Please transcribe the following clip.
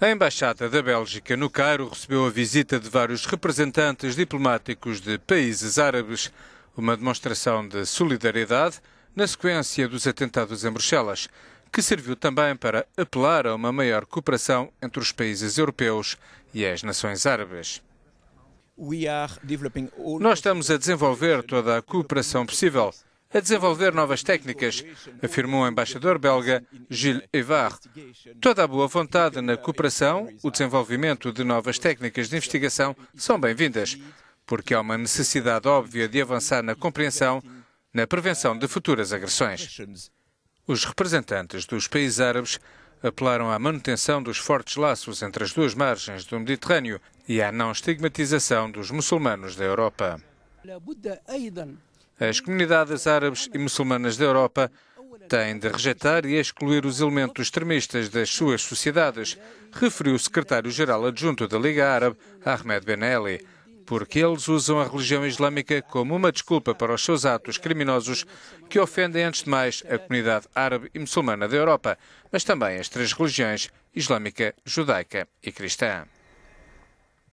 A Embaixada da Bélgica no Cairo recebeu a visita de vários representantes diplomáticos de países árabes, uma demonstração de solidariedade na sequência dos atentados em Bruxelas, que serviu também para apelar a uma maior cooperação entre os países europeus e as nações árabes. Nós estamos a desenvolver toda a cooperação possível a desenvolver novas técnicas, afirmou o embaixador belga Gilles Evard. Toda a boa vontade na cooperação, o desenvolvimento de novas técnicas de investigação são bem-vindas, porque há uma necessidade óbvia de avançar na compreensão, na prevenção de futuras agressões. Os representantes dos países árabes apelaram à manutenção dos fortes laços entre as duas margens do Mediterrâneo e à não estigmatização dos muçulmanos da Europa. As comunidades árabes e muçulmanas da Europa têm de rejeitar e excluir os elementos extremistas das suas sociedades, referiu o secretário-geral adjunto da Liga Árabe, Ahmed Ben Ali, porque eles usam a religião islâmica como uma desculpa para os seus atos criminosos que ofendem, antes de mais, a comunidade árabe e muçulmana da Europa, mas também as três religiões islâmica, judaica e cristã.